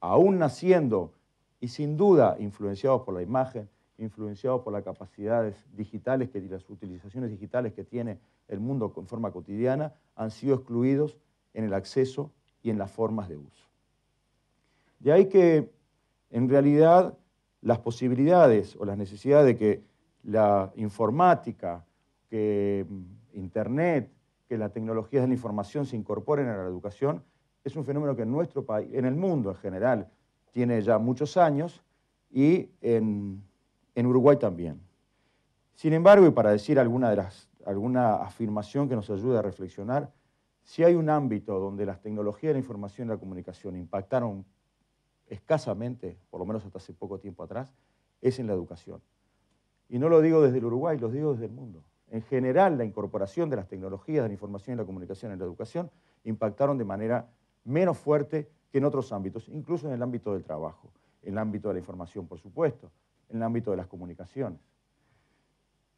aún naciendo y sin duda influenciados por la imagen, influenciados por las capacidades digitales y las utilizaciones digitales que tiene el mundo en forma cotidiana, han sido excluidos en el acceso y en las formas de uso. De ahí que, en realidad, las posibilidades o las necesidades de que la informática, que mm, Internet, que las tecnologías de la información se incorporen a la educación, es un fenómeno que en nuestro país, en el mundo en general, tiene ya muchos años y en, Uruguay también. Sin embargo, y para decir alguna, alguna afirmación que nos ayude a reflexionar, si hay un ámbito donde las tecnologías de la información y la comunicación impactaron escasamente, por lo menos hasta hace poco tiempo atrás, es en la educación. Y no lo digo desde el Uruguay, lo digo desde el mundo. En general, la incorporación de las tecnologías de la información y la comunicación en la educación impactaron de manera menos fuerte que en otros ámbitos, incluso en el ámbito del trabajo, en el ámbito de la información, por supuesto, en el ámbito de las comunicaciones.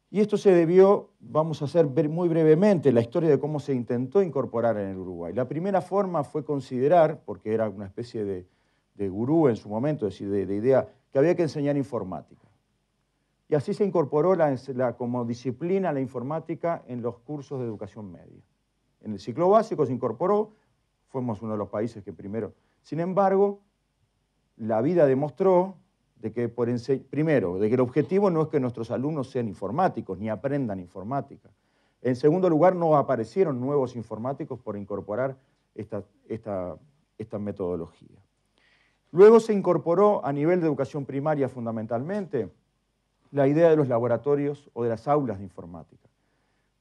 Y esto se debió, vamos a hacer muy brevemente la historia de cómo se intentó incorporar en el Uruguay. La primera forma fue considerar, porque era una especie de, de gurú en su momento, es decir, de, idea, que había que enseñar informática. Y así se incorporó la, como disciplina la informática en los cursos de educación media. En el ciclo básico se incorporó fuimos uno de los países que primero. Sin embargo, la vida demostró de que, primero, de que el objetivo no es que nuestros alumnos sean informáticos ni aprendan informática. En segundo lugar, no aparecieron nuevos informáticos por incorporar esta, esta metodología. Luego se incorporó a nivel de educación primaria fundamentalmente la idea de los laboratorios o de las aulas de informática,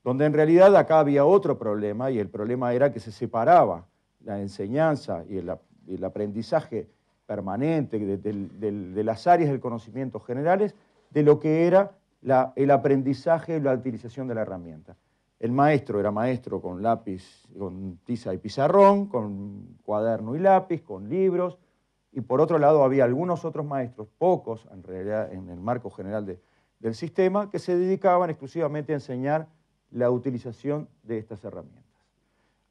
donde en realidad acá había otro problema y el problema era que se separaba la enseñanza y el, aprendizaje permanente de, las áreas del conocimiento generales de lo que era el aprendizaje y la utilización de la herramienta. El maestro era maestro con lápiz, con tiza y pizarrón, con cuaderno y lápiz, con libros, y por otro lado había algunos otros maestros, pocos en realidad en el marco general del sistema, que se dedicaban exclusivamente a enseñar la utilización de estas herramientas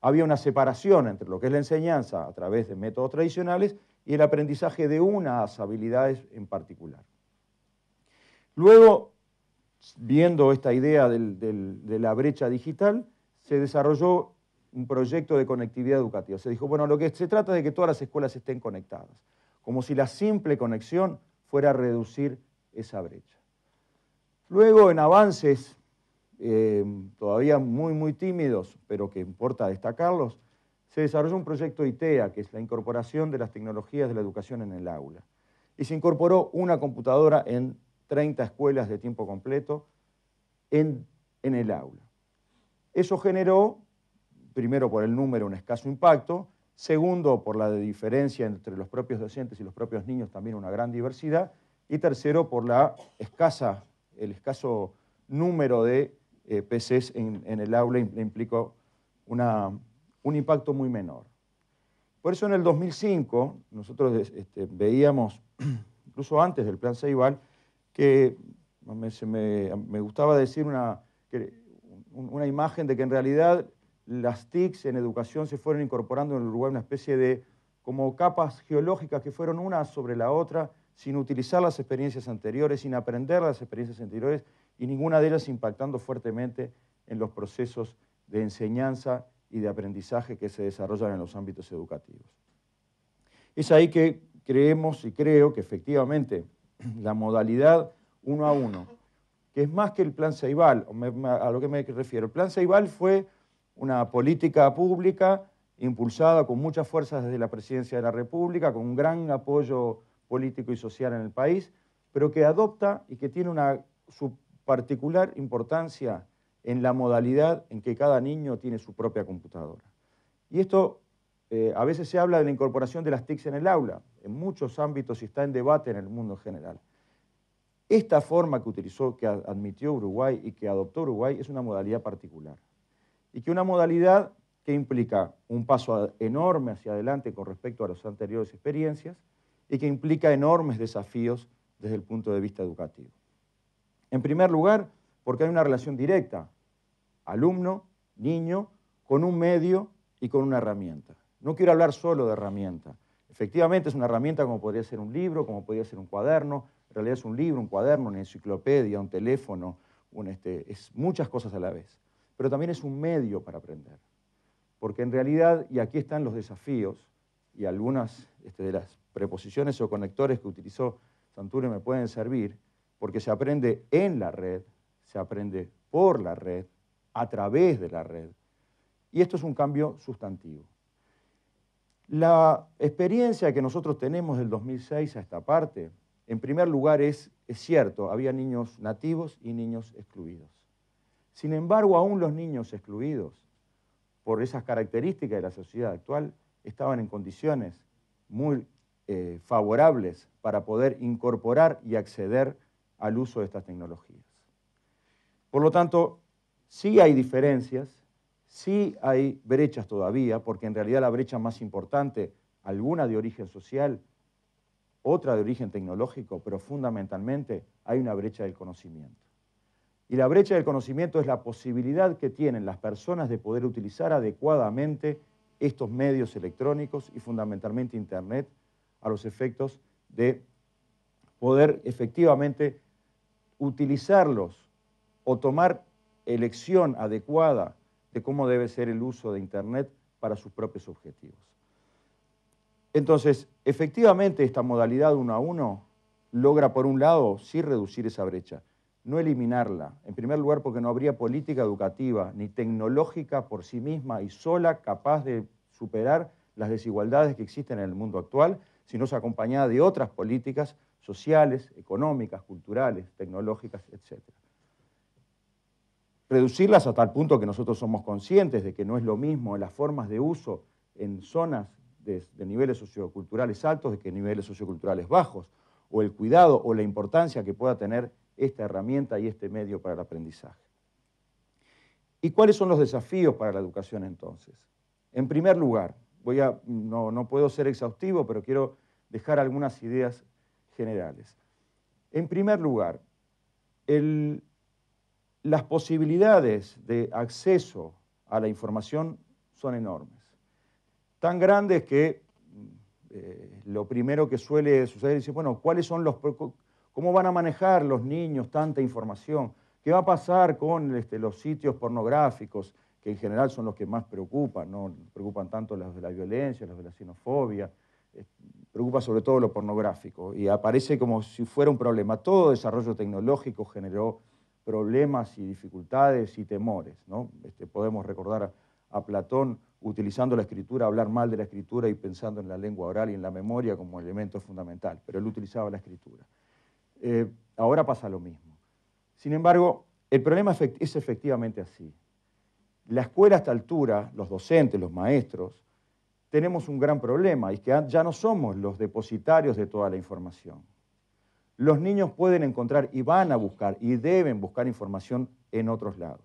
había una separación entre lo que es la enseñanza a través de métodos tradicionales y el aprendizaje de unas habilidades en particular. Luego, viendo esta idea de la brecha digital, se desarrolló un proyecto de conectividad educativa. Se dijo, bueno, lo que se trata de que todas las escuelas estén conectadas, como si la simple conexión fuera a reducir esa brecha. Luego, en avances eh, todavía muy, muy tímidos, pero que importa destacarlos, se desarrolló un proyecto ITEA, que es la incorporación de las tecnologías de la educación en el aula. Y se incorporó una computadora en 30 escuelas de tiempo completo en, en el aula. Eso generó, primero por el número, un escaso impacto, segundo por la diferencia entre los propios docentes y los propios niños, también una gran diversidad, y tercero por la escasa, el escaso número de eh, PCs en, en, el aula implicó una, un impacto muy menor. Por eso en el 2005 nosotros este, veíamos, incluso antes del plan Ceibal, que me, gustaba decir una, una imagen de que en realidad las TICs en educación se fueron incorporando en Uruguay una especie de como capas geológicas que fueron una sobre la otra, sin utilizar las experiencias anteriores, sin aprender las experiencias anteriores y ninguna de ellas impactando fuertemente en los procesos de enseñanza y de aprendizaje que se desarrollan en los ámbitos educativos. Es ahí que creemos y creo que efectivamente la modalidad uno a uno, que es más que el plan Ceibal, a lo que me refiero. El plan Ceibal fue una política pública impulsada con muchas fuerzas desde la presidencia de la República, con un gran apoyo político y social en el país, pero que adopta y que tiene una, particular importancia en la modalidad en que cada niño tiene su propia computadora. Y esto, eh, a veces se habla de la incorporación de las TICs en el aula, en muchos ámbitos y está en debate en el mundo en general. Esta forma que utilizó, que admitió Uruguay y que adoptó Uruguay es una modalidad particular. Y que una modalidad que implica un paso enorme hacia adelante con respecto a las anteriores experiencias y que implica enormes desafíos desde el punto de vista educativo. En primer lugar, porque hay una relación directa, alumno, niño, con un medio y con una herramienta. No quiero hablar solo de herramienta. Efectivamente es una herramienta como podría ser un libro, como podría ser un cuaderno, en realidad es un libro, un cuaderno, una enciclopedia, un teléfono, este, es muchas cosas a la vez. Pero también es un medio para aprender. Porque en realidad, y aquí están los desafíos, y algunas este, de las preposiciones o conectores que utilizó Santurio me pueden servir, porque se aprende en la red, se aprende por la red, a través de la red. Y esto es un cambio sustantivo. La experiencia que nosotros tenemos del 2006 a esta parte, en primer lugar es, cierto, había niños nativos y niños excluidos. Sin embargo, aún los niños excluidos, por esas características de la sociedad actual, estaban en condiciones muy eh, favorables para poder incorporar y acceder al uso de estas tecnologías. Por lo tanto, sí hay diferencias, sí hay brechas todavía, porque en realidad la brecha más importante, alguna de origen social, otra de origen tecnológico, pero fundamentalmente hay una brecha del conocimiento. Y la brecha del conocimiento es la posibilidad que tienen las personas de poder utilizar adecuadamente estos medios electrónicos y fundamentalmente Internet a los efectos de poder efectivamente utilizarlos o tomar elección adecuada de cómo debe ser el uso de Internet para sus propios objetivos. Entonces, efectivamente esta modalidad uno a uno logra, por un lado, sí reducir esa brecha, no eliminarla. En primer lugar, porque no habría política educativa ni tecnológica por sí misma y sola capaz de superar las desigualdades que existen en el mundo actual, si no es acompañada de otras políticas sociales, económicas, culturales, tecnológicas, etc. Reducirlas a tal punto que nosotros somos conscientes de que no es lo mismo las formas de uso en zonas de, niveles socioculturales altos de que niveles socioculturales bajos, o el cuidado o la importancia que pueda tener esta herramienta y este medio para el aprendizaje. ¿Y cuáles son los desafíos para la educación entonces? En primer lugar, voy a, no, no puedo ser exhaustivo, pero quiero dejar algunas ideas generales. En primer lugar, las posibilidades de acceso a la información son enormes. Tan grandes que mm, eh, lo primero que suele suceder es, bueno, ¿cuáles son los, cómo van a manejar los niños tanta información? ¿Qué va a pasar con este, los sitios pornográficos, que en general son los que más preocupan, no preocupan tanto los de la violencia, los de la xenofobia, eh, preocupa sobre todo lo pornográfico y aparece como si fuera un problema. Todo desarrollo tecnológico generó problemas y dificultades y temores. ¿no? Este, podemos recordar a, Platón utilizando la escritura, hablar mal de la escritura y pensando en la lengua oral y en la memoria como elemento fundamental, pero él utilizaba la escritura. Eh, ahora pasa lo mismo. Sin embargo, el problema es efectivamente así. La escuela a esta altura, los docentes, los maestros, tenemos un gran problema y que ya no somos los depositarios de toda la información. Los niños pueden encontrar y van a buscar y deben buscar información en otros lados.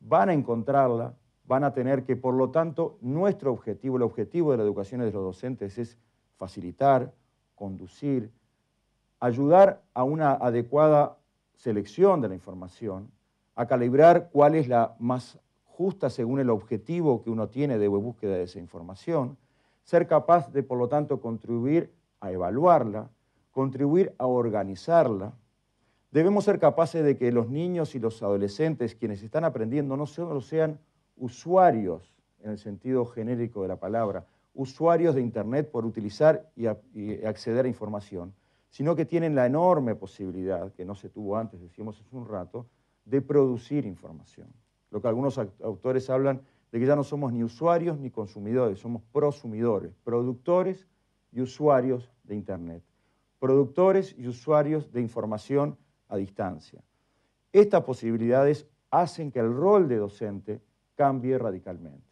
Van a encontrarla, van a tener que, por lo tanto, nuestro objetivo, el objetivo de la educación de los docentes es facilitar, conducir, ayudar a una adecuada selección de la información, a calibrar cuál es la más justa según el objetivo que uno tiene de búsqueda de esa información, ser capaz de, por lo tanto, contribuir a evaluarla, contribuir a organizarla. Debemos ser capaces de que los niños y los adolescentes, quienes están aprendiendo, no solo sean usuarios, en el sentido genérico de la palabra, usuarios de Internet por utilizar y, acceder a información, sino que tienen la enorme posibilidad, que no se tuvo antes, decíamos hace un rato, de producir información lo que algunos autores hablan de que ya no somos ni usuarios ni consumidores, somos prosumidores, productores y usuarios de Internet, productores y usuarios de información a distancia. Estas posibilidades hacen que el rol de docente cambie radicalmente.